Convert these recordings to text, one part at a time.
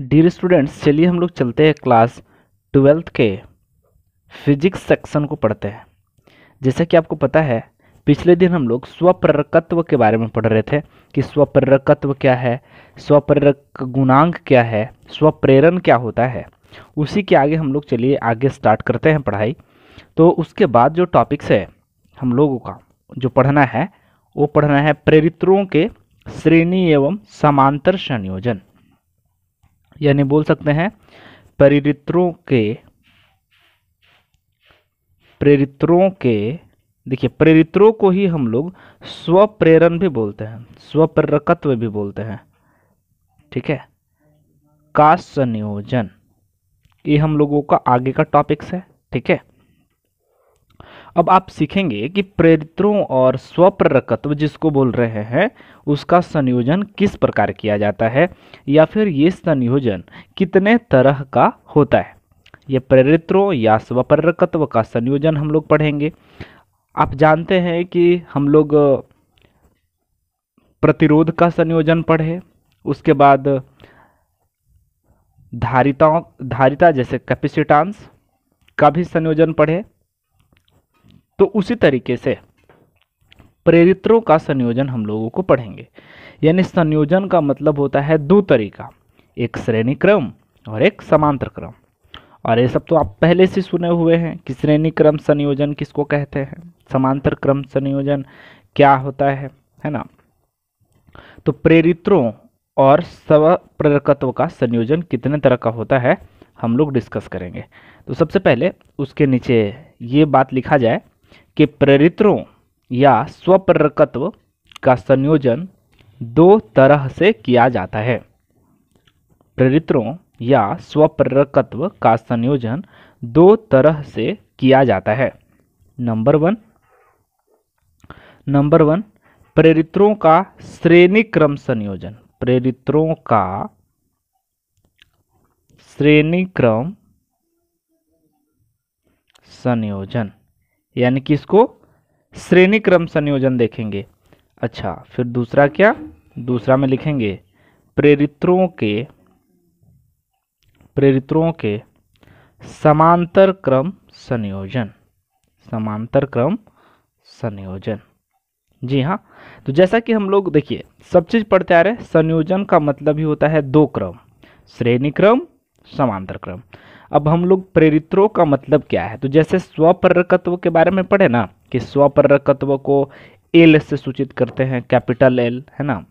dear students चलिए हम लोग चलते हैं क्लास ट्वेल्थ के फिजिक्स सेक्शन को पढ़ते हैं जैसा कि आपको पता है पिछले दिन हम लोग स्वप्रकत्व के बारे में पढ़ रहे थे कि स्वप्रकत्व क्या है स्वप्रक गुणांक क्या है स्वप्रेरण क्या होता है उसी के आगे हम लोग चलिए आगे स्टार्ट करते हैं पढ़ाई तो उसके बाद जो टॉपिक्स है हम लोगों का जो पढ़ना है वो पढ़ना है प्रेरित्रों के श्रेणी एवं समांतर संयोजन यानी बोल सकते हैं प्रेरित्रों के प्रेरित्रों के देखिए प्रेरित्रों को ही हम लोग स्वप्रेरण भी बोलते हैं स्वप्रेरकत्व भी बोलते हैं ठीक है का संयोजन ये हम लोगों का आगे का टॉपिक्स है ठीक है अब आप सीखेंगे कि प्रेरित्रों और स्वप्रकत्व जिसको बोल रहे हैं उसका संयोजन किस प्रकार किया जाता है या फिर ये संयोजन कितने तरह का होता है ये प्रेरित्रों या स्वप्रकत्व का संयोजन हम लोग पढ़ेंगे आप जानते हैं कि हम लोग प्रतिरोध का संयोजन पढ़े उसके बाद धारिताओं धारिता जैसे कैपेसिटांस का भी संयोजन पढ़े तो उसी तरीके से प्रेरित्रों का संयोजन हम लोगों को पढ़ेंगे यानी संयोजन का मतलब होता है दो तरीका एक श्रेणी क्रम और एक समांतर क्रम और ये सब तो आप पहले से सुने हुए हैं कि श्रेणी क्रम संयोजन किसको कहते हैं समांतर क्रम संयोजन क्या होता है है ना तो प्रेरित्रों और स्व प्रेरकत्व का संयोजन कितने तरह का होता है हम लोग डिस्कस करेंगे तो सबसे पहले उसके नीचे ये बात लिखा जाए के प्रेरित्रों या स्वप्रकत्व का संयोजन दो तरह से किया जाता है प्रेरित्रों या स्वप्रकत्व का संयोजन दो तरह से किया जाता है नंबर वन नंबर वन प्रेरित्रों का श्रेणी क्रम संयोजन प्रेरित्रों का श्रेणी क्रम संयोजन यानी कि इसको श्रेणी क्रम संयोजन देखेंगे अच्छा फिर दूसरा क्या दूसरा में लिखेंगे प्रेरित्रों के प्रेरित्रों के समांतर क्रम संयोजन समांतर क्रम संयोजन जी हाँ तो जैसा कि हम लोग देखिए सब चीज़ पढ़ते आ रहे संयोजन का मतलब ही होता है दो क्रम श्रेणी क्रम समांतर क्रम अब हम लोग प्रेरित्रों का मतलब क्या है तो जैसे स्वपरकत्व के बारे में पढ़े ना कि स्वपरकत्व को एल से सूचित करते हैं कैपिटल एल है ना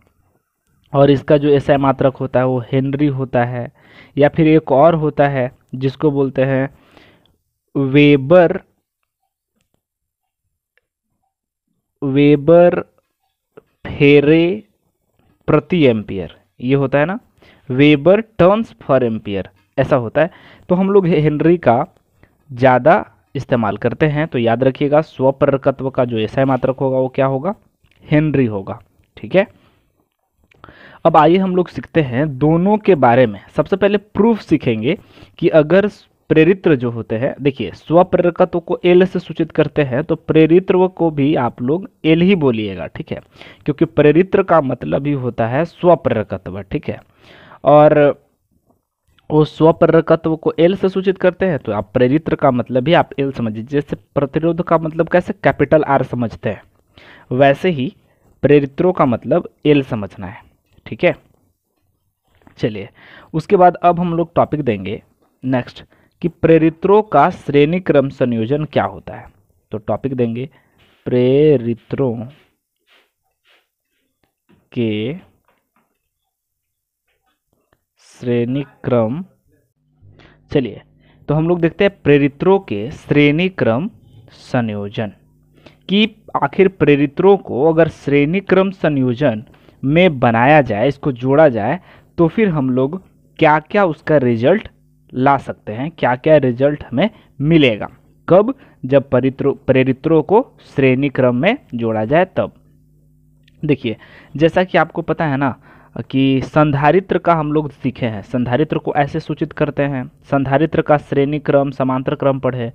और इसका जो ऐसा मात्रक होता है वो हेनरी होता है या फिर एक और होता है जिसको बोलते हैं वेबर वेबर फेरे प्रति एम्पियर ये होता है ना वेबर टर्न्स फॉर एम्पियर ऐसा होता है तो हम लोग हेनरी का ज़्यादा इस्तेमाल करते हैं तो याद रखिएगा स्वप्रकत्व का जो ऐसा मात्रक होगा वो क्या होगा हेनरी होगा ठीक है अब आइए हम लोग सीखते हैं दोनों के बारे में सबसे पहले प्रूफ सीखेंगे कि अगर प्रेरित्र जो होते हैं देखिए स्वप्रेरकत्व को एल से सूचित करते हैं तो प्रेरित्व को भी आप लोग एल ही बोलिएगा ठीक है क्योंकि प्रेरित्र का मतलब ही होता है स्वप्रेरकत्व ठीक है और वो स्वप्रकत्व को एल से सूचित करते हैं तो आप प्रेरित्र का मतलब भी आप एल समझिए जैसे प्रतिरोध का मतलब कैसे कैपिटल आर समझते हैं वैसे ही प्रेरित्रों का मतलब एल समझना है ठीक है चलिए उसके बाद अब हम लोग टॉपिक देंगे नेक्स्ट कि प्रेरित्रों का श्रेणी क्रम संयोजन क्या होता है तो टॉपिक देंगे प्रेरित्रों के श्रेणी क्रम चलिए तो हम लोग देखते हैं प्रेरित्रों के श्रेणी क्रम संयोजन कि आखिर प्रेरित्रों को अगर श्रेणी क्रम संयोजन में बनाया जाए इसको जोड़ा जाए तो फिर हम लोग क्या क्या उसका रिजल्ट ला सकते हैं क्या क्या रिजल्ट हमें मिलेगा कब जब परित्रो प्रेरित्रों को श्रेणी क्रम में जोड़ा जाए तब देखिए जैसा कि आपको पता है ना कि संधारित्र का हम लोग सीखे हैं संधारित्र को ऐसे सूचित करते हैं संधारित्र का श्रेणी क्रम समांतर क्रम पढ़े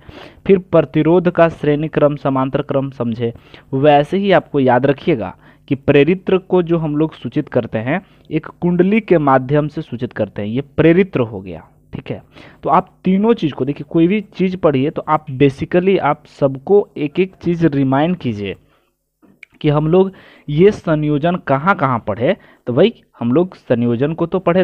फिर प्रतिरोध का श्रेणी क्रम समांतर क्रम समझे वैसे ही आपको याद रखिएगा कि प्रेरित्र को जो हम लोग सूचित करते हैं एक कुंडली के माध्यम से सूचित करते हैं ये प्रेरित्र हो गया ठीक है तो आप तीनों चीज़ को देखिए कोई भी चीज़ पढ़िए तो आप बेसिकली आप सबको एक एक चीज़ रिमाइंड कीजिए कि हम लोग ये संयोजन कहाँ कहाँ पढ़े तो भाई हम लोग संयोजन को तो पढ़े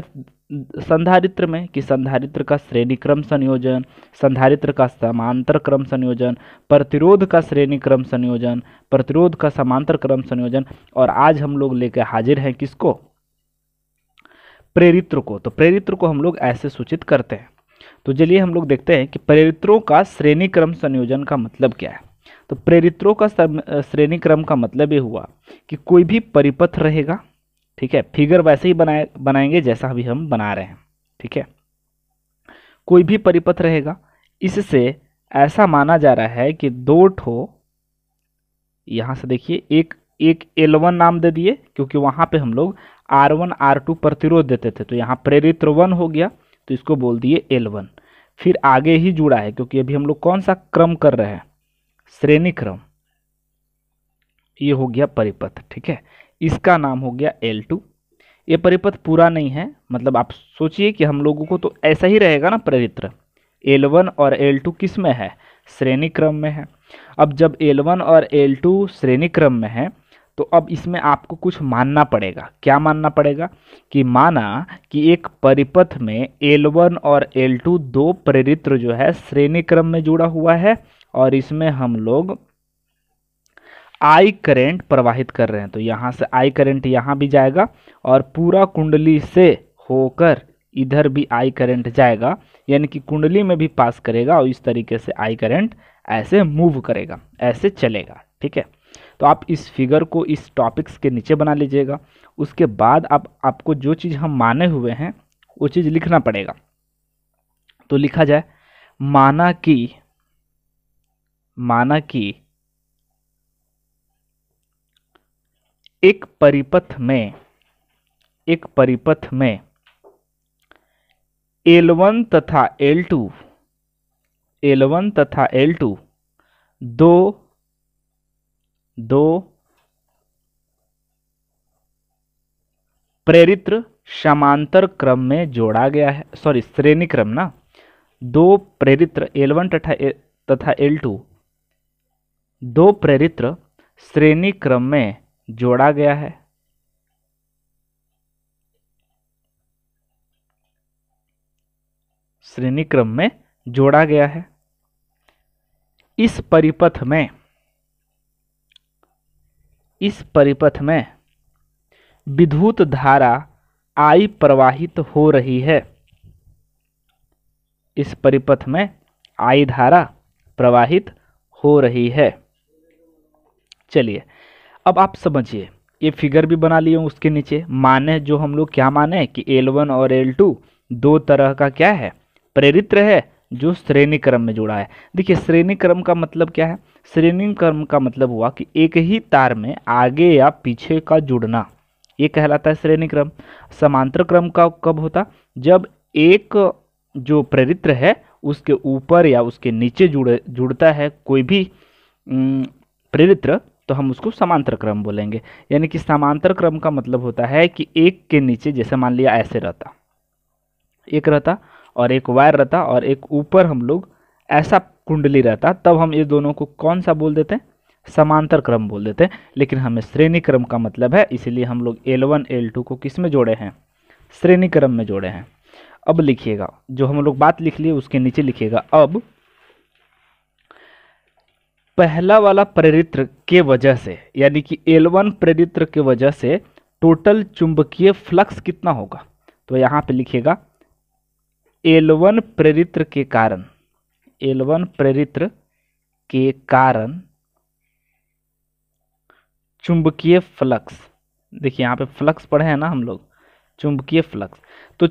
संधारित्र में कि संधारित्र का श्रेणी क्रम संयोजन संधारित्र का समांतर क्रम संयोजन प्रतिरोध का श्रेणी क्रम संयोजन प्रतिरोध का समांतर क्रम संयोजन और आज हम लोग लेकर हाजिर हैं किसको प्रेरित्र को तो प्रेरित्र को हम लोग ऐसे सूचित करते हैं तो चलिए हम लोग देखते हैं कि प्रेरित्रों का श्रेणी क्रम संयोजन का मतलब क्या है तो प्रेरित्रों का श्रेणी क्रम का मतलब ये हुआ कि कोई भी परिपथ रहेगा ठीक है फिगर वैसे ही बनाए बनाएंगे जैसा अभी हम बना रहे हैं ठीक है कोई भी परिपथ रहेगा इससे ऐसा माना जा रहा है कि दो ठो यहाँ से देखिए एक एक L1 नाम दे दिए क्योंकि वहाँ पे हम लोग R1 R2 प्रतिरोध देते थे तो यहाँ प्रेरित्र वन हो गया तो इसको बोल दिए L1 फिर आगे ही जुड़ा है क्योंकि अभी हम लोग कौन सा क्रम कर रहे हैं श्रेणी क्रम ये हो गया परिपथ ठीक है इसका नाम हो गया एल टू ये परिपथ पूरा नहीं है मतलब आप सोचिए कि हम लोगों को तो ऐसा ही रहेगा ना परित्र एल वन और एल टू किस में है श्रेणी क्रम में है अब जब एल वन और एल टू श्रेणी क्रम में है तो अब इसमें आपको कुछ मानना पड़ेगा क्या मानना पड़ेगा कि माना कि एक परिपथ में एल वन और एल टू दो प्रेरित्र जो है श्रेणी क्रम में जुड़ा हुआ है और इसमें हम लोग आई करंट प्रवाहित कर रहे हैं तो यहाँ से आई करंट यहाँ भी जाएगा और पूरा कुंडली से होकर इधर भी आई करंट जाएगा यानी कि कुंडली में भी पास करेगा और इस तरीके से आई करंट ऐसे मूव करेगा ऐसे चलेगा ठीक है तो आप इस फिगर को इस टॉपिक्स के नीचे बना लीजिएगा उसके बाद आप आपको जो चीज़ हम माने हुए हैं वो चीज़ लिखना पड़ेगा तो लिखा जाए माना कि माना कि एक परिपथ में एक परिपथ में L1 तथा L2 L1 तथा L2 दो दो प्रेरित्र समांतर क्रम में जोड़ा गया है सॉरी श्रेणी क्रम ना दो प्रेरित्र L1 तथा तथा L2 दो प्रेरित्र श्रेणी क्रम में जोड़ा गया है श्रेणी क्रम में जोड़ा गया है इस परिपथ में इस परिपथ में विद्युत धारा आई प्रवाहित हो रही है इस परिपथ में आई धारा प्रवाहित हो रही है चलिए अब आप समझिए ये फिगर भी बना लिए उसके नीचे माने जो हम लोग क्या माने कि L1 और L2 दो तरह का क्या है प्रेरित्र है जो श्रेणी क्रम में जुड़ा है देखिए श्रेणी क्रम का मतलब क्या है श्रेणी क्रम का मतलब हुआ कि एक ही तार में आगे या पीछे का जुड़ना ये कहलाता है श्रेणी क्रम समांतर क्रम का कब होता जब एक जो प्रेरित्र है उसके ऊपर या उसके नीचे जुड़े जुड़ता है कोई भी प्रेरित्र तो हम उसको समांतर क्रम बोलेंगे यानी कि समांतर क्रम का मतलब होता है कि एक के नीचे जैसे मान लिया ऐसे रहता एक रहता और एक वायर रहता और एक ऊपर हम लोग ऐसा कुंडली रहता तब हम ये दोनों को कौन सा बोल देते हैं समांतर क्रम बोल देते हैं लेकिन हमें श्रेणी क्रम का मतलब है इसीलिए हम लोग एल वन एल टू को किस में जोड़े हैं श्रेणी क्रम में जोड़े हैं अब लिखिएगा जो हम लोग बात लिख लिए उसके नीचे लिखिएगा अब पहला वाला प्रेरित्र के वजह से यानी कि L1 प्रेरित्र के वजह से टोटल चुंबकीय फ्लक्स कितना होगा तो यहाँ पे लिखेगा L1 प्रेरित्र के कारण L1 प्रेरित्र के कारण चुंबकीय फ्लक्स देखिए यहाँ पे फ्लक्स पढ़े हैं ना हम लोग चुंबकीय फ्लक्स तो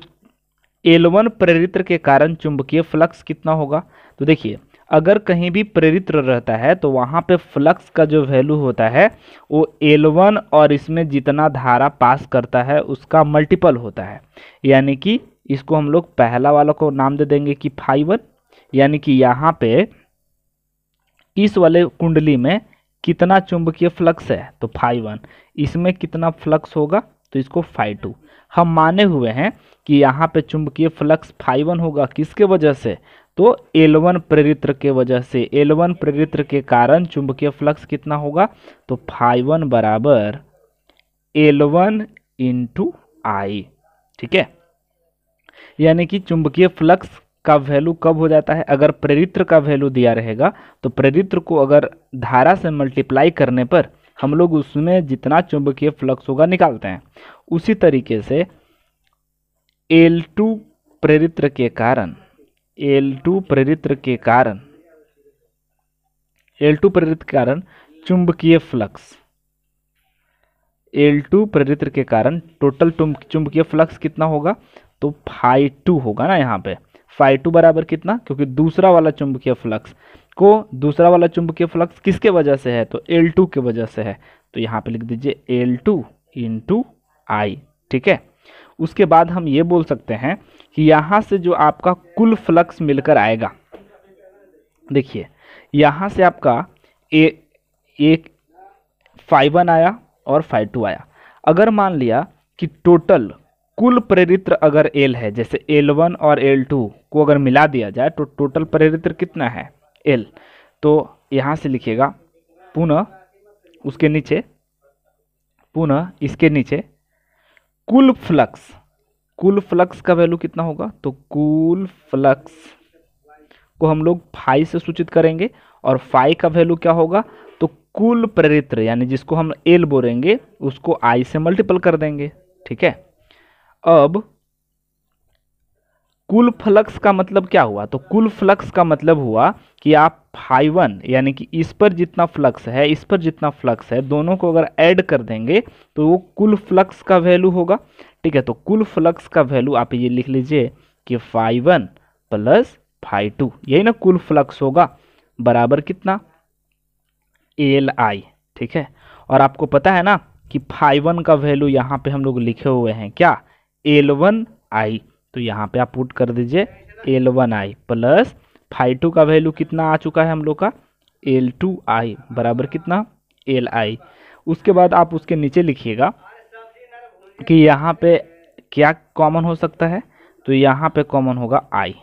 L1 प्रेरित्र के कारण चुंबकीय फ्लक्स कितना होगा तो देखिए अगर कहीं भी प्रेरित रहता है तो वहाँ पे फ्लक्स का जो वैल्यू होता है वो L1 और इसमें जितना धारा पास करता है उसका मल्टीपल होता है यानी कि इसको हम लोग पहला वाला को नाम दे देंगे कि वन यानी कि यहाँ पे इस वाले कुंडली में कितना चुंबकीय फ्लक्स है तो फाइवन इसमें कितना फ्लक्स होगा तो इसको फाइव टू हम माने हुए हैं कि यहाँ पे चुंबकीय फ्लक्स फाइव वन होगा किसके वजह से तो L1 प्रेरित्र के वजह से L1 प्रेरित्र के कारण चुंबकीय फ्लक्स कितना होगा तो फाइव वन बराबर एल वन इंटू आई ठीक है यानी कि चुंबकीय फ्लक्स का वैल्यू कब हो जाता है अगर प्रेरित्र का वैल्यू दिया रहेगा तो प्रेरित्र को अगर धारा से मल्टीप्लाई करने पर हम लोग उसमें जितना चुंबकीय फ्लक्स होगा निकालते हैं उसी तरीके से टू प्रेरित्र के कारण टू प्रेरित्र के कारण टू प्रेरित के कारण चुंबकीय फ्लक्स एल टू प्रेरित्र के कारण टोटल चुंबकीय फ्लक्स कितना होगा तो फाइव टू होगा ना यहाँ पे फाइव टू बराबर कितना क्योंकि दूसरा वाला चुंबकीय फ्लक्स इसको दूसरा वाला चुंबकीय फ्लक्स किसके वजह से है तो एल टू के वजह से है तो यहाँ पे लिख दीजिए एल टू टू आई ठीक है उसके बाद हम ये बोल सकते हैं कि यहाँ से जो आपका कुल फ्लक्स मिलकर आएगा देखिए यहाँ से आपका ए एक फाइव वन आया और फाइव टू आया अगर मान लिया कि टोटल कुल प्रेरित्र अगर एल है जैसे एल वन और एल टू को अगर मिला दिया जाए तो टोटल प्रेरित्र कितना है एल तो यहाँ से लिखिएगा पुनः उसके नीचे पुनः इसके नीचे कुल फ्लक्स कुल फ्लक्स का वैल्यू कितना होगा तो कुल फ्लक्स को हम लोग फाई से सूचित करेंगे और फाइव का वैल्यू क्या होगा तो कुल प्रेरित्र यानी जिसको हम एल बोलेंगे उसको आई से मल्टीपल कर देंगे ठीक है अब कुल फ्लक्स का मतलब क्या हुआ तो कुल फ्लक्स का मतलब हुआ कि आप फाइवन यानी कि इस पर जितना फ्लक्स है इस पर जितना फ्लक्स है दोनों को अगर ऐड कर देंगे तो वो कुल फ्लक्स का वैल्यू होगा ठीक है तो कुल फ्लक्स का वैल्यू आप ये लिख लीजिए कि वन प्लस फाइव टू यही ना कुल फ्लक्स होगा बराबर कितना एल आई ठीक है और आपको पता है ना कि वन का वैल्यू यहाँ पे हम लोग लिखे हुए हैं क्या एल वन आई तो यहाँ पे आप पुट कर दीजिए L one I plus phi two का वैल्यू कितना आ चुका है हम लोग का एल टू आई बराबर कितना एल आई उसके बाद आप उसके नीचे लिखिएगा कि यहाँ पे क्या कॉमन हो सकता है तो यहाँ पे कॉमन होगा आई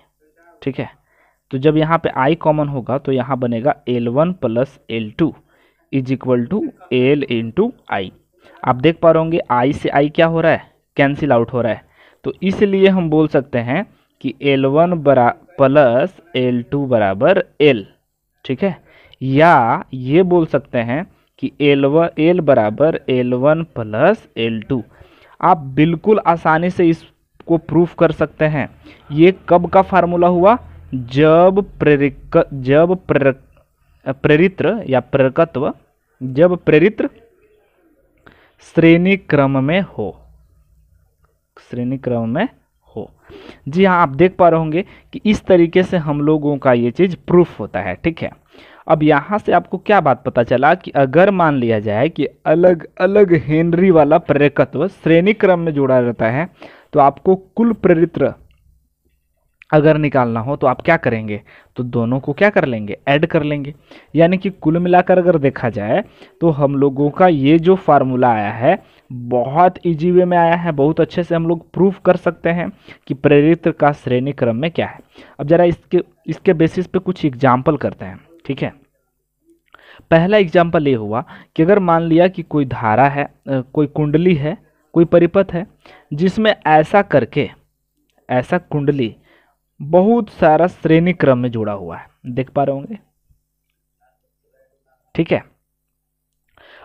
ठीक है तो जब यहाँ पे आई कॉमन होगा तो यहाँ बनेगा L one plus L two is equal to L into I आप देख पा रहे होंगे आई से आई क्या हो रहा है कैंसिल आउट हो रहा है तो इसलिए हम बोल सकते हैं कि L1 वन बरा प्लस एल टू बराबर एल ठीक है या ये बोल सकते हैं कि L1 L एल बराबर L one plus L two आप बिल्कुल आसानी से इसको प्रूफ कर सकते हैं ये कब का फार्मूला हुआ जब प्रेरिक जब प्रेर प्रेरित्र या प्रेरकत्व जब प्रेरित्र श्रेणी क्रम में हो श्रेणी क्रम में हो जी हाँ आप देख पा रहे होंगे कि इस तरीके से हम लोगों का ये चीज़ प्रूफ होता है ठीक है अब यहाँ से आपको क्या बात पता चला कि अगर मान लिया जाए कि अलग अलग हेनरी वाला प्रेरकत्व श्रेणी क्रम में जोड़ा रहता है तो आपको कुल प्रेरित्र अगर निकालना हो तो आप क्या करेंगे तो दोनों को क्या कर लेंगे ऐड कर लेंगे यानी कि कुल मिलाकर अगर देखा जाए तो हम लोगों का ये जो फार्मूला आया है बहुत इजी वे में आया है बहुत अच्छे से हम लोग प्रूफ कर सकते हैं कि प्रेरित का श्रेणी क्रम में क्या है अब ज़रा इसके इसके बेसिस पे कुछ एग्जाम्पल करते हैं ठीक है पहला एग्जाम्पल ये हुआ कि अगर मान लिया कि कोई धारा है कोई कुंडली है कोई परिपथ है जिसमें ऐसा करके ऐसा कुंडली बहुत सारा श्रेणी क्रम में जुड़ा हुआ है देख पा रहे होंगे ठीक है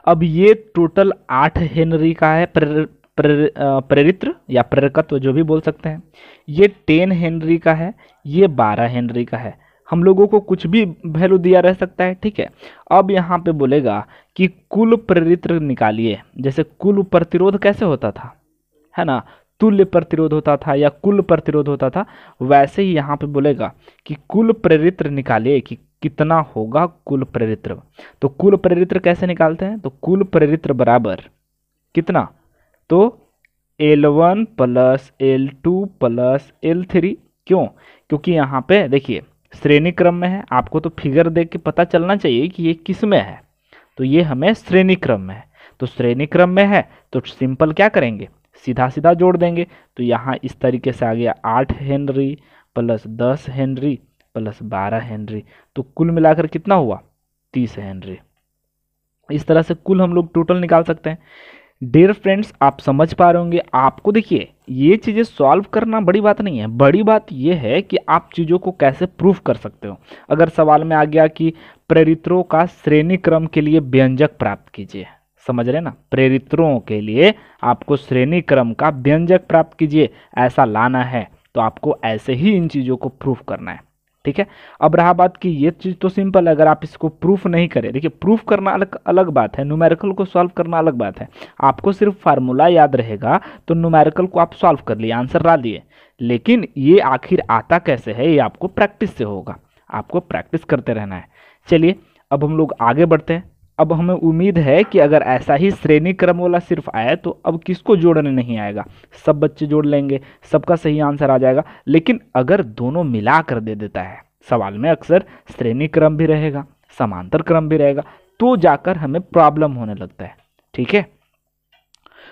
अब ये टोटल आठ हेनरी का है प्रेर, प्रेर, प्रेरित्र या प्रेरकत्व जो भी बोल सकते हैं ये टेन हेनरी का है ये बारह हेनरी का है हम लोगों को कुछ भी वैल्यू दिया रह सकता है ठीक है अब यहाँ पे बोलेगा कि कुल प्रेरित्र निकालिए जैसे कुल प्रतिरोध कैसे होता था है ना तुल्य प्रतिरोध होता था या कुल प्रतिरोध होता था वैसे ही यहाँ पे बोलेगा कि कुल प्रेरित्र निकालिए कि कितना होगा कुल प्रेरित्र तो कुल प्रेरित्र कैसे निकालते हैं तो कुल प्रेरित्र बराबर कितना तो L1 one plus L two plus L three क्यों क्योंकि यहाँ पे देखिए श्रेणी क्रम में है आपको तो फिगर देख के पता चलना चाहिए कि ये किस में है तो ये हमें श्रेणी क्रम में है तो श्रेणी क्रम में है तो सिंपल क्या करेंगे सीधा सीधा जोड़ देंगे तो यहाँ इस तरीके से आ गया आठ हेनरी प्लस दस हेनरी प्लस बारह हेनरी तो कुल मिलाकर कितना हुआ तीस हेनरी इस तरह से कुल हम लोग टोटल निकाल सकते हैं डेयर फ्रेंड्स आप समझ पा रहे होंगे आपको देखिए ये चीज़ें सॉल्व करना बड़ी बात नहीं है बड़ी बात यह है कि आप चीज़ों को कैसे प्रूफ कर सकते हो अगर सवाल में आ गया कि प्रेरित्रों का श्रेणी क्रम के लिए व्यंजक प्राप्त कीजिए समझ रहे ना प्रेरित्रों के लिए आपको श्रेणी क्रम का व्यंजक प्राप्त कीजिए ऐसा लाना है तो आपको ऐसे ही इन चीज़ों को प्रूफ करना है ठीक है अब रहा बात की ये चीज़ तो सिंपल है अगर आप इसको प्रूफ नहीं करें देखिए प्रूफ करना अलग अलग बात है न्यूमेरिकल को सॉल्व करना अलग बात है आपको सिर्फ फार्मूला याद रहेगा तो न्यूमेरिकल को आप सॉल्व कर लिए आंसर ला दिए लेकिन ये आखिर आता कैसे है ये आपको प्रैक्टिस से होगा आपको प्रैक्टिस करते रहना है चलिए अब हम लोग आगे बढ़ते हैं अब हमें उम्मीद है कि अगर ऐसा ही श्रेणी क्रम वाला सिर्फ आया तो अब किसको जोड़ने नहीं आएगा सब बच्चे जोड़ लेंगे सबका सही आंसर आ जाएगा लेकिन अगर दोनों मिला कर दे देता है सवाल में अक्सर श्रेणी क्रम भी रहेगा समांतर क्रम भी रहेगा तो जाकर हमें प्रॉब्लम होने लगता है ठीक है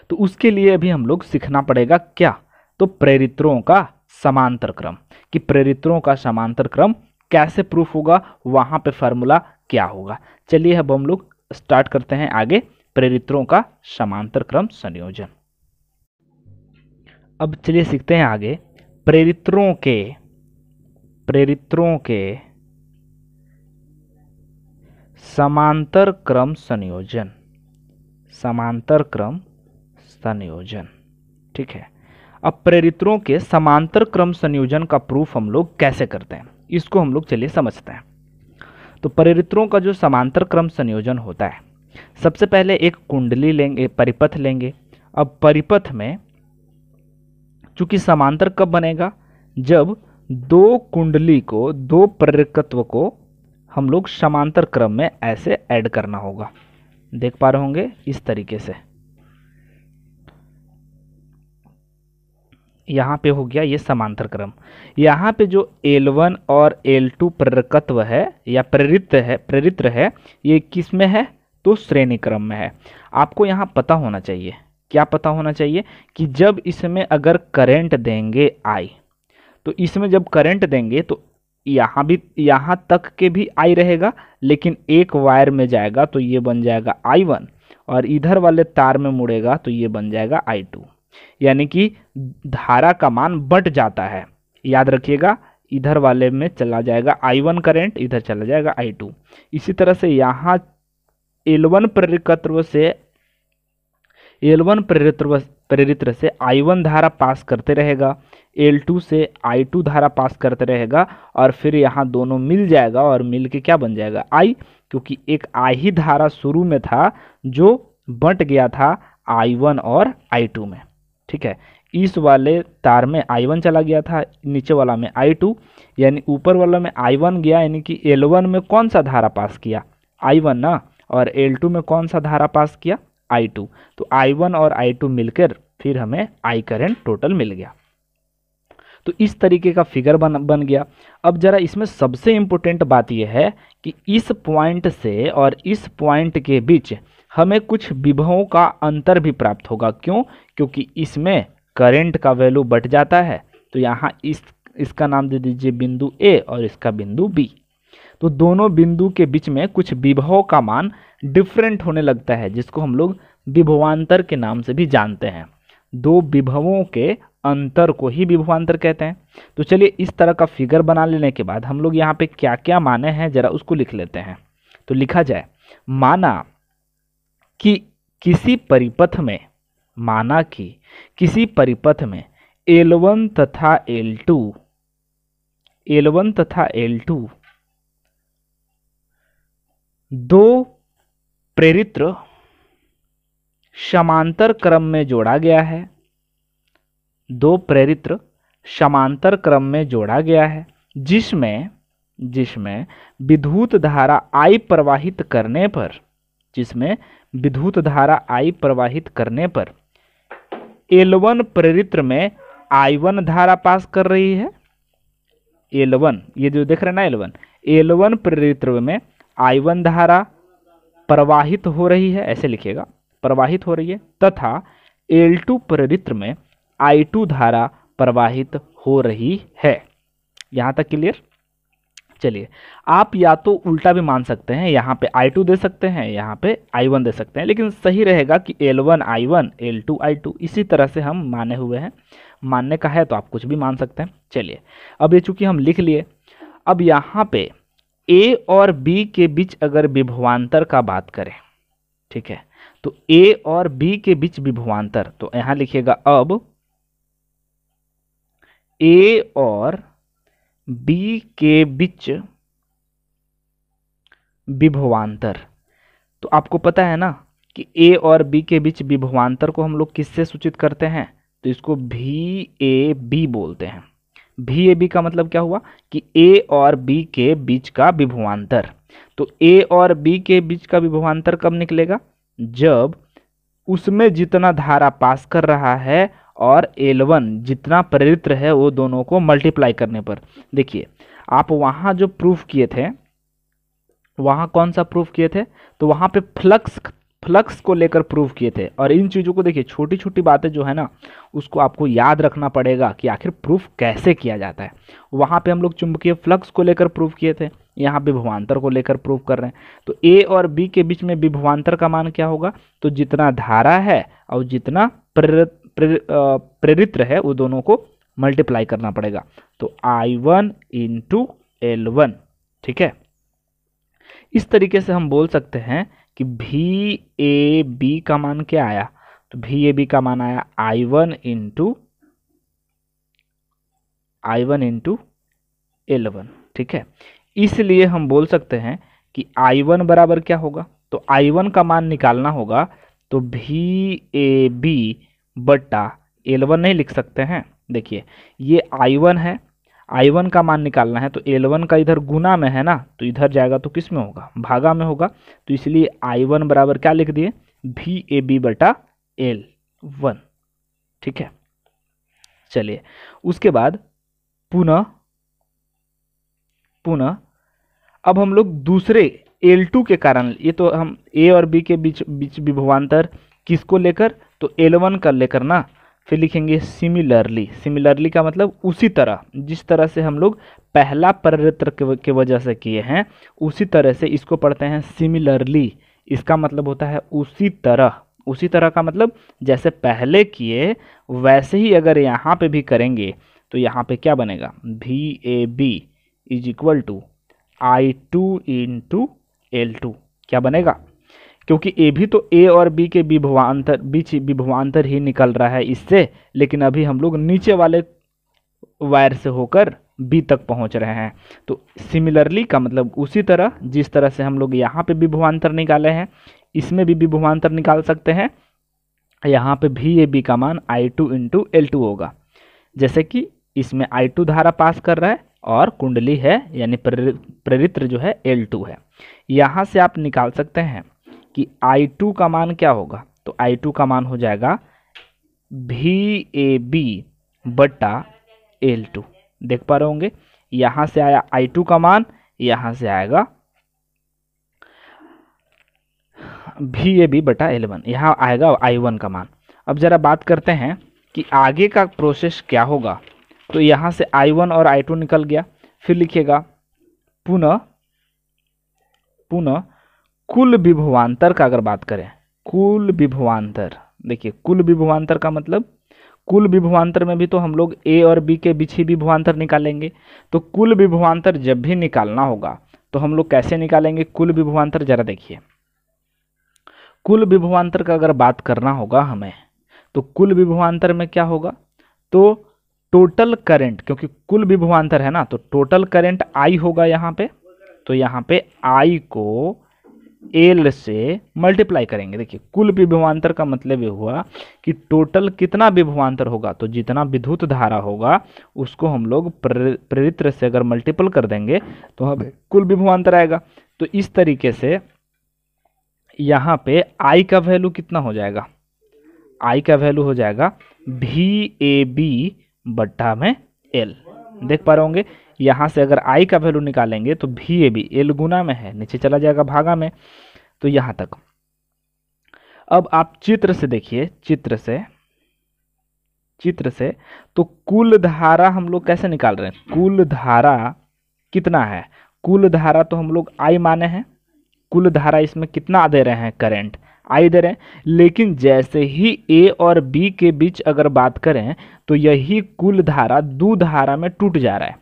तो उसके लिए अभी हम लोग सीखना पड़ेगा क्या तो प्रेरित्रों का समांतर क्रम कि प्रेरित्रों का समांतर क्रम कैसे प्रूफ होगा वहां पे फार्मूला क्या होगा चलिए अब हम लोग स्टार्ट करते हैं आगे प्रेरित्रों का समांतर क्रम संयोजन अब चलिए सीखते हैं आगे प्रेरित्रों के प्रेरित्रों के समांतर क्रम संयोजन समांतर क्रम संयोजन ठीक है अब प्रेरित्रों के समांतर क्रम संयोजन का प्रूफ हम लोग कैसे करते हैं इसको हम लोग चलिए समझते हैं तो परिरित्रों का जो समांतर क्रम संयोजन होता है सबसे पहले एक कुंडली लेंगे परिपथ लेंगे अब परिपथ में चूंकि समांतर कब बनेगा जब दो कुंडली को दो परिकत्व को हम लोग समांतर क्रम में ऐसे ऐड करना होगा देख पा रहे होंगे इस तरीके से यहाँ पे हो गया ये समांतर क्रम यहाँ पे जो L1 और L2 प्रेरकत्व है या प्रेरित है प्रेरित्र है ये किस में है तो श्रेणी क्रम में है आपको यहाँ पता होना चाहिए क्या पता होना चाहिए कि जब इसमें अगर करंट देंगे I तो इसमें जब करंट देंगे तो यहाँ भी यहाँ तक के भी I रहेगा लेकिन एक वायर में जाएगा तो ये बन जाएगा I1 और इधर वाले तार में मुड़ेगा तो ये बन जाएगा I2 यानी कि धारा का मान बट जाता है याद रखिएगा इधर वाले में चला जाएगा आई वन करेंट इधर चला जाएगा आई टू इसी तरह से यहाँ एल वन से एल वन प्रेरित प्रेरित्र से आई वन धारा पास करते रहेगा एल टू से आई टू धारा पास करते रहेगा और फिर यहाँ दोनों मिल जाएगा और मिल के क्या बन जाएगा आई क्योंकि एक आई ही धारा शुरू में था जो बंट गया था आई वन और आई टू में ठीक है इस वाले तार में आई वन चला गया था नीचे वाला में आई टू यानी ऊपर वाला में आई वन गया यानी कि एल वन में कौन सा धारा पास किया आई वन ना और एल टू में कौन सा धारा पास किया आई टू तो आई वन और आई टू मिलकर फिर हमें आई करेंट टोटल मिल गया तो इस तरीके का फिगर बन बन गया अब ज़रा इसमें सबसे इम्पोर्टेंट बात यह है कि इस पॉइंट से और इस पॉइंट के बीच हमें कुछ विभवों का अंतर भी प्राप्त होगा क्यों क्योंकि इसमें करेंट का वैल्यू बढ़ जाता है तो यहाँ इस इसका नाम दे दीजिए बिंदु ए और इसका बिंदु बी तो दोनों बिंदु के बीच में कुछ विभव का मान डिफरेंट होने लगता है जिसको हम लोग विभवान्तर के नाम से भी जानते हैं दो विभवों के अंतर को ही विभवान्तर कहते हैं तो चलिए इस तरह का फिगर बना लेने के बाद हम लोग यहाँ पे क्या क्या माने हैं जरा उसको लिख लेते हैं तो लिखा जाए माना कि किसी परिपथ में माना कि किसी परिपथ में L1 तथा L2 L1 तथा L2 दो प्रेरित्र समांतर क्रम में जोड़ा गया है दो प्रेरित्र समांतर क्रम में जोड़ा गया है जिसमें जिसमें विद्युत धारा I प्रवाहित करने पर जिसमें विद्युत धारा I प्रवाहित करने पर एलवन प्रेरित्र में आई वन धारा पास कर रही है एलवन ये जो देख रहे हैं ना एलवन एलवन प्रेरित्र में आई वन धारा प्रवाहित हो रही है ऐसे लिखिएगा प्रवाहित हो रही है तथा एल टू प्रेरित्र में आई टू धारा प्रवाहित हो रही है यहाँ तक क्लियर चलिए आप या तो उल्टा भी मान सकते हैं यहाँ पे आई टू दे सकते हैं यहाँ पे आई वन दे सकते हैं लेकिन सही रहेगा कि L one I one L two I two इसी तरह से हम माने हुए हैं मानने का है तो आप कुछ भी मान सकते हैं चलिए अब ये चूँकि हम लिख लिए अब यहाँ पे ए और बी के बीच अगर विभवान्तर का बात करें ठीक है तो ए और बी के बीच विभवान्तर तो यहाँ लिखिएगा अब ए और बी के बीच विभवान्तर तो आपको पता है ना कि ए और बी के बीच विभवान्तर को हम लोग किससे सूचित करते हैं तो इसको भी ए बी बोलते हैं भी ए बी का मतलब क्या हुआ कि ए और बी के बीच का विभवान्तर तो ए और बी के बीच का विभवान्तर कब निकलेगा जब उसमें जितना धारा पास कर रहा है और L1 जितना प्रेरित है वो दोनों को मल्टीप्लाई करने पर देखिए आप वहाँ जो प्रूफ किए थे वहाँ कौन सा प्रूफ किए थे तो वहाँ पे फ्लक्स फ्लक्स को लेकर प्रूव किए थे और इन चीज़ों को देखिए छोटी छोटी बातें जो है ना उसको आपको याद रखना पड़ेगा कि आखिर प्रूफ कैसे किया जाता है वहाँ पे हम लोग चुंबकीय फ्लक्स को लेकर प्रूफ किए थे यहाँ विभवान्तर को लेकर प्रूफ कर रहे हैं तो ए और बी के बीच में विभवान्तर का मान क्या होगा तो जितना धारा है और जितना प्रेरित प्रेरित है वो दोनों को मल्टीप्लाई करना पड़ेगा तो I one into L one ठीक है इस तरीके से हम बोल सकते हैं कि भी ए बी का मान क्या आया तो भी ए बी का मान आया I one into I one into L one ठीक है इसलिए हम बोल सकते हैं कि आई वन बराबर क्या होगा तो आई वन का मान निकालना होगा तो भी ए बी बट्टा एल वन नहीं लिख सकते हैं देखिए ये आई वन है आई वन का मान निकालना है तो L1 वन का इधर गुना में है ना तो इधर जाएगा तो किस में होगा भागा में होगा तो इसलिए आई वन बराबर क्या लिख दिए भी ए बी बटा एल वन ठीक है चलिए उसके बाद पुनः पुनः अब हम लोग दूसरे एल टू के कारण ये तो हम ए और बी के बीच बीच विभवान्तर किसको लेकर तो L1 का लेकर ना फिर लिखेंगे सिमिलरली सिमिलरली का मतलब उसी तरह जिस तरह से हम लोग पहला प्रत्य के वजह से किए हैं उसी तरह से इसको पढ़ते हैं सिमिलरली इसका मतलब होता है उसी तरह उसी तरह का मतलब जैसे पहले किए वैसे ही अगर यहाँ पे भी करेंगे तो यहाँ पे क्या बनेगा V A B is equal to I two into L two क्या बनेगा क्योंकि ए भी तो ए और बी के विभवान्तर बीच विभवान्तर ही निकल रहा है इससे लेकिन अभी हम लोग नीचे वाले वायर से होकर बी तक पहुंच रहे हैं तो सिमिलरली का मतलब उसी तरह जिस तरह से हम लोग यहाँ पे विभवान्तर निकाले हैं इसमें भी विभवान्तर निकाल सकते हैं यहाँ पे भी ए बी का मान I two into L two होगा जैसे कि इसमें आई टू धारा पास कर रहा है और कुंडली है यानी प्रेरित्र जो है एल टू है यहाँ से आप निकाल सकते हैं कि आई टू का मान क्या होगा तो आई टू का मान हो जाएगा वी ए बी बट्टा एल टू देख पा रहे होंगे यहां से आया आई टू का मान यहां से आएगा वी ए बी बटा एल वन यहां आएगा आई वन का मान अब ज़रा बात करते हैं कि आगे का प्रोसेस क्या होगा तो यहां से आई वन और आई टू निकल गया फिर लिखिएगा पुनः पुनः कुल विभवान्तर का अगर बात करें कुल विभवान्तर देखिए कुल विभवान्तर का मतलब कुल विभवान्तर में भी तो हम लोग ए और बी के बीच ही विभवान्तर निकालेंगे तो कुल विभवान्तर जब भी निकालना होगा तो हम लोग कैसे निकालेंगे कुल विभवान्तर जरा देखिए कुल विभवान्तर का अगर बात करना होगा हमें तो कुल विभवान्तर में क्या होगा तो टोटल करंट क्योंकि कुल विभवान्तर है ना तो टोटल करंट आई होगा यहाँ पे तो यहाँ पे आई को एल से मल्टीप्लाई करेंगे देखिए कुल विभवान्तर का मतलब ये हुआ कि टोटल कितना विभवान्तर होगा तो जितना विद्युत धारा होगा उसको हम लोग प्रेरित्र से अगर मल्टीपल कर देंगे तो हमें कुल विभवान्तर आएगा तो इस तरीके से यहाँ पे आई का वैल्यू कितना हो जाएगा आई का वैल्यू हो जाएगा भी ए बी बट्टा में एल देख पा रहे होंगे यहाँ से अगर आई का वैल्यू निकालेंगे तो भी ए बी एल गुना में है नीचे चला जाएगा भागा में तो यहाँ तक अब आप चित्र से देखिए चित्र से चित्र से तो कुल धारा हम लोग कैसे निकाल रहे हैं कुल धारा कितना है कुल धारा तो हम लोग आई माने हैं कुल धारा इसमें कितना दे रहे हैं करंट आई दे रहे हैं लेकिन जैसे ही ए और बी के बीच अगर बात करें तो यही कुल धारा दो धारा में टूट जा रहा है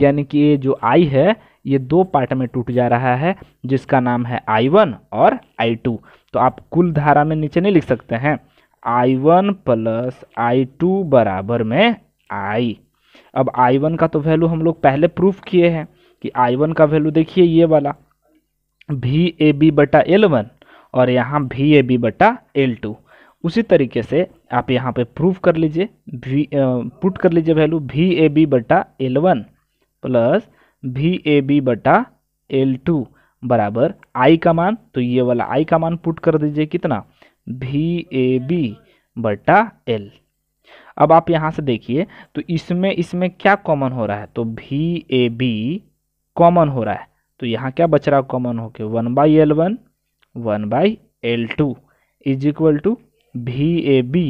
यानी कि ये जो आई है ये दो पार्ट में टूट जा रहा है जिसका नाम है आई वन और आई टू तो आप कुल धारा में नीचे नहीं लिख सकते हैं I one plus I two बराबर में आई अब आई वन का तो वैल्यू हम लोग पहले प्रूफ किए हैं कि आई वन का वैल्यू देखिए ये वाला भी ए बी बटा एल वन और यहाँ भी ए बी बटा एल टू उसी तरीके से आप यहाँ पे प्रूफ कर लीजिए पुट कर लीजिए वैल्यू भी ए बी बटा L one plus V A B बटा एल टू बराबर आई का मान तो ये वाला आई का मान पुट कर दीजिए कितना वी ए बी बटा एल अब आप यहाँ से देखिए तो इसमें इसमें क्या कॉमन हो रहा है तो वी ए बी कॉमन हो रहा है तो यहाँ क्या बच रहा है कॉमन होके one by L one one by L two is equal to V A B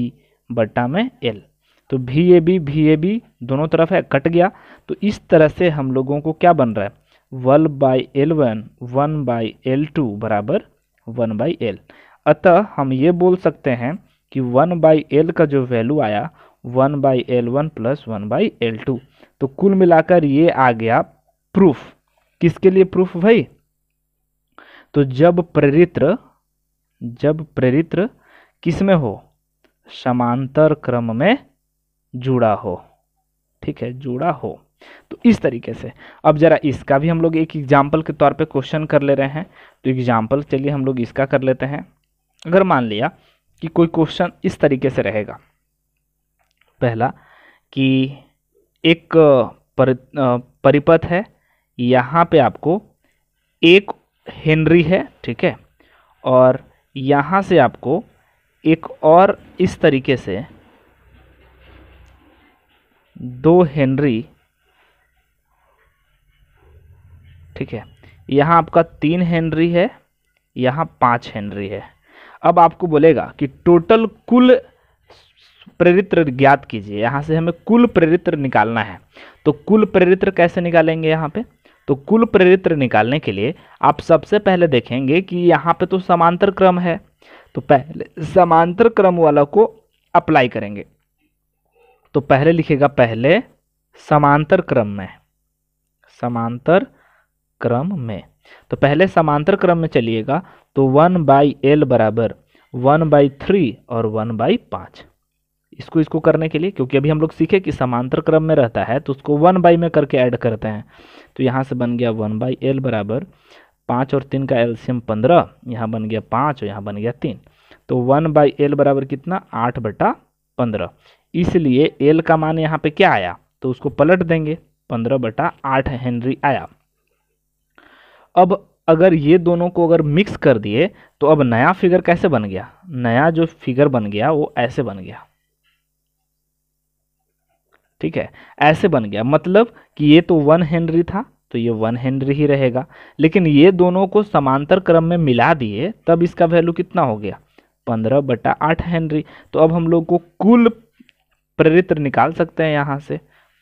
बटा में एल तो भी ए बी भी ए बी दोनों तरफ है कट गया तो इस तरह से हम लोगों को क्या बन रहा है one by L one one by L two बराबर वन बाई एल अतः हम ये बोल सकते हैं कि वन बाई एल का जो वैल्यू आया one by L one plus one by L two तो कुल मिलाकर ये आ गया प्रूफ किसके लिए प्रूफ भाई तो जब प्रेरित्र जब प्रेरित्र किस में हो समांतर क्रम में जुड़ा हो ठीक है जुड़ा हो तो इस तरीके से अब ज़रा इसका भी हम लोग एक एग्जाम्पल के तौर पे क्वेश्चन कर ले रहे हैं तो एग्जाम्पल चलिए हम लोग इसका कर लेते हैं अगर मान लिया कि कोई क्वेश्चन इस तरीके से रहेगा पहला कि एक पर, परिपथ है यहाँ पे आपको एक हेनरी है ठीक है और यहाँ से आपको एक और इस तरीके से दो हेनरी ठीक है यहाँ आपका तीन हेनरी है यहाँ पाँच हेनरी है अब आपको बोलेगा कि टोटल कुल प्रेरित ज्ञात कीजिए यहाँ से हमें कुल प्रेरित निकालना है तो कुल प्रेरित कैसे निकालेंगे यहाँ पे तो कुल प्रेरित निकालने के लिए आप सबसे पहले देखेंगे कि यहाँ पे तो समांतर क्रम है तो पहले समांतर क्रम वाला को अप्लाई करेंगे तो पहले लिखेगा पहले समांतर क्रम में समांतर क्रम में तो पहले समांतर क्रम में चलिएगा तो वन बाई एल बराबर वन बाई थ्री और वन बाई पाँच इसको इसको करने के लिए क्योंकि अभी हम लोग सीखे कि समांतर क्रम में रहता है तो उसको वन बाई में करके ऐड करते हैं तो यहाँ से बन गया वन बाई एल बराबर पाँच और तीन का एल्शियम पंद्रह यहाँ बन गया पाँच और यहाँ बन गया तीन तो वन बाई एल बराबर कितना आठ बटा पंद्रह इसलिए एल का मान यहाँ पे क्या आया तो उसको पलट देंगे पंद्रह बटा आठ हेनरी आया अब अगर ये दोनों को अगर मिक्स कर दिए तो अब नया फिगर कैसे बन गया नया जो फिगर बन गया वो ऐसे बन गया ठीक है ऐसे बन गया मतलब कि ये तो वन हेनरी था तो ये वन हेनरी ही रहेगा लेकिन ये दोनों को समांतर क्रम में मिला दिए तब इसका वैल्यू कितना हो गया पंद्रह बटा आठ हेनरी तो अब हम लोग को कुल प्रेरित्र निकाल सकते हैं यहाँ से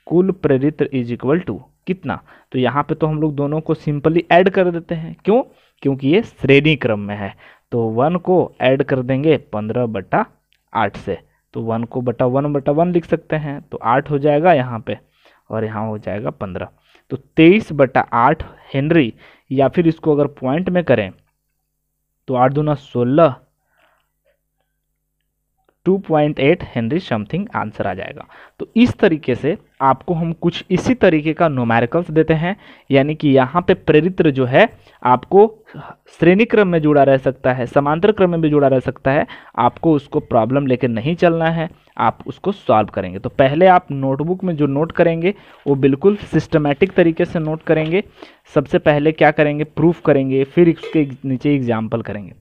कुल प्रेरित्र इज इक्वल टू कितना तो यहाँ पे तो हम लोग दोनों को सिंपली ऐड कर देते हैं क्यों क्योंकि ये श्रेणी क्रम में है तो वन को ऐड कर देंगे पंद्रह बटा आठ से तो वन को बटा वन बटा वन लिख सकते हैं तो आठ हो जाएगा यहाँ पे और यहाँ हो जाएगा पंद्रह तो तेईस बटा आठ हेनरी या फिर इसको अगर पॉइंट में करें तो आठ दूना सोलह 2.8 हेनरी समथिंग आंसर आ जाएगा तो इस तरीके से आपको हम कुछ इसी तरीके का नोमेरिकल्स देते हैं यानी कि यहाँ पे प्रेरित्र जो है आपको श्रेणी क्रम में जुड़ा रह सकता है समांतर क्रम में भी जुड़ा रह सकता है आपको उसको प्रॉब्लम लेकर नहीं चलना है आप उसको सॉल्व करेंगे तो पहले आप नोटबुक में जो नोट करेंगे वो बिल्कुल सिस्टमेटिक तरीके से नोट करेंगे सबसे पहले क्या करेंगे प्रूफ करेंगे फिर उसके नीचे एग्जाम्पल करेंगे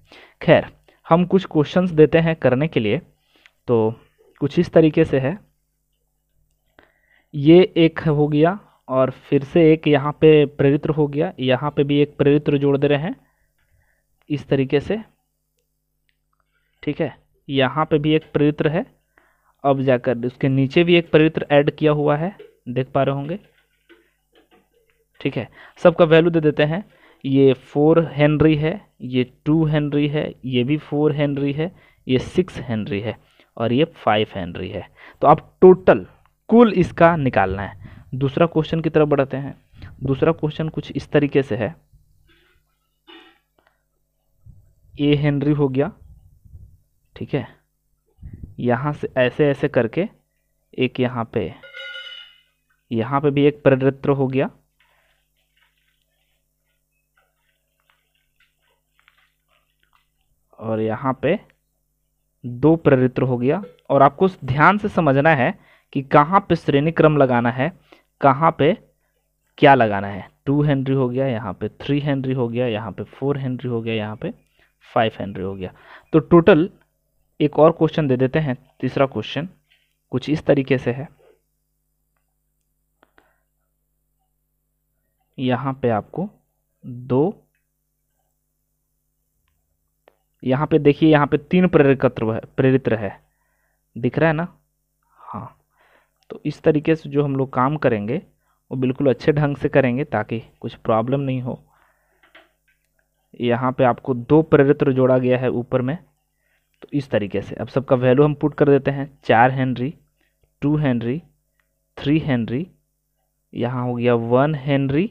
खैर हम कुछ क्वेश्चंस देते हैं करने के लिए तो कुछ इस तरीके से है ये एक हो गया और फिर से एक यहाँ पे प्रेरित्र हो गया यहाँ पे भी एक प्रेरित्र जोड़ दे रहे हैं इस तरीके से ठीक है यहाँ पे भी एक प्रेरित्र है अब जाकर उसके नीचे भी एक प्रेरित्र ऐड किया हुआ है देख पा रहे होंगे ठीक है सबका वैल्यू दे देते हैं ये फोर हेनरी है ये टू हेनरी है ये भी फोर हेनरी है ये सिक्स हेनरी है और ये फाइव हेनरी है तो आप टोटल कुल इसका निकालना है दूसरा क्वेश्चन की तरफ बढ़ते हैं दूसरा क्वेश्चन कुछ इस तरीके से है ए हेनरी हो गया ठीक है यहाँ से ऐसे ऐसे करके एक यहाँ पे यहाँ पे भी एक परिवृत्र हो गया और यहाँ पे दो प्रेरित्र हो गया और आपको ध्यान से समझना है कि कहाँ पे श्रेणी क्रम लगाना है कहाँ पे क्या लगाना है टू हेनरी हो गया यहाँ पे थ्री हेनरी हो गया यहाँ पे फोर हेनरी हो गया यहाँ पे फाइव हेनरी हो गया तो टोटल एक और क्वेश्चन दे देते हैं तीसरा क्वेश्चन कुछ इस तरीके से है यहाँ पे आपको दो यहाँ पे देखिए यहाँ पे तीन प्रेरित है प्रेरित है दिख रहा है ना हाँ तो इस तरीके से जो हम लोग काम करेंगे वो बिल्कुल अच्छे ढंग से करेंगे ताकि कुछ प्रॉब्लम नहीं हो यहाँ पे आपको दो प्रेरित जोड़ा गया है ऊपर में तो इस तरीके से अब सबका वैल्यू हम पुट कर देते हैं चार henry two henry three henry यहाँ हो गया वन हेनरी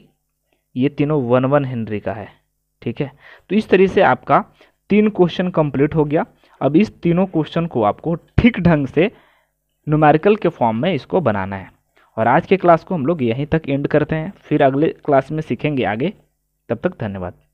ये तीनों वन वन हेनरी का है ठीक है तो इस तरीके से आपका तीन क्वेश्चन कंप्लीट हो गया अब इस तीनों क्वेश्चन को आपको ठीक ढंग से न्यूमेरिकल के फॉर्म में इसको बनाना है और आज के क्लास को हम लोग यहीं तक एंड करते हैं फिर अगले क्लास में सीखेंगे आगे तब तक धन्यवाद